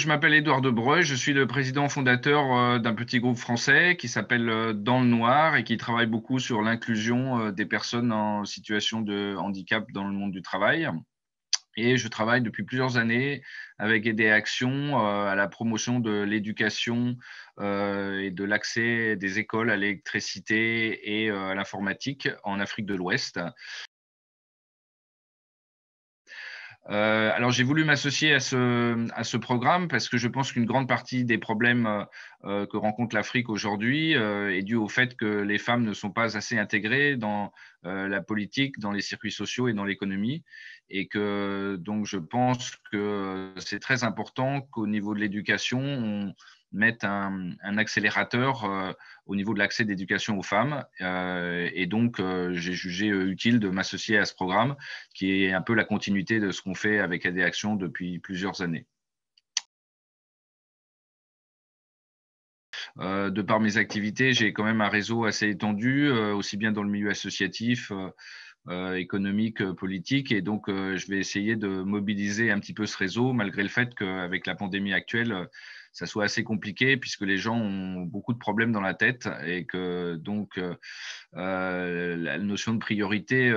Je m'appelle Édouard Debreuil, je suis le président fondateur euh, d'un petit groupe français qui s'appelle euh, Dans le Noir et qui travaille beaucoup sur l'inclusion euh, des personnes en situation de handicap dans le monde du travail. Et je travaille depuis plusieurs années avec des Action à la promotion de l'éducation et de l'accès des écoles à l'électricité et à l'informatique en Afrique de l'Ouest. Euh, alors j'ai voulu m'associer à ce, à ce programme parce que je pense qu'une grande partie des problèmes euh, euh, que rencontre l'Afrique aujourd'hui est due au fait que les femmes ne sont pas assez intégrées dans, euh, la politique dans les circuits sociaux et dans l'économie. Et que donc je pense que c'est très important qu'au niveau de l'éducation, on mette un, accélérateur euh, au niveau de l'accès d'éducation aux femmes. Euh, et donc j'ai jugé utile de m'associer à ce programme qui est un peu la continuité de ce qu'on fait avec AD Action depuis plusieurs années. Euh, de par mes activités, j'ai quand même un réseau assez étendu, euh, aussi bien dans le milieu associatif. Euh, économique, politique. Et donc, je vais essayer de mobiliser un petit peu ce réseau, malgré le fait qu'avec la pandémie actuelle, ça soit assez compliqué, puisque les gens ont beaucoup de problèmes dans la tête et que donc la notion de priorité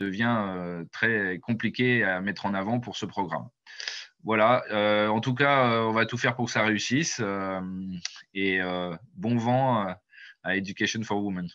devient très compliquée à mettre en avant pour ce programme. Voilà, euh, en tout cas, euh, on va tout faire pour que ça réussisse. Euh, et bon vent à Education for Women.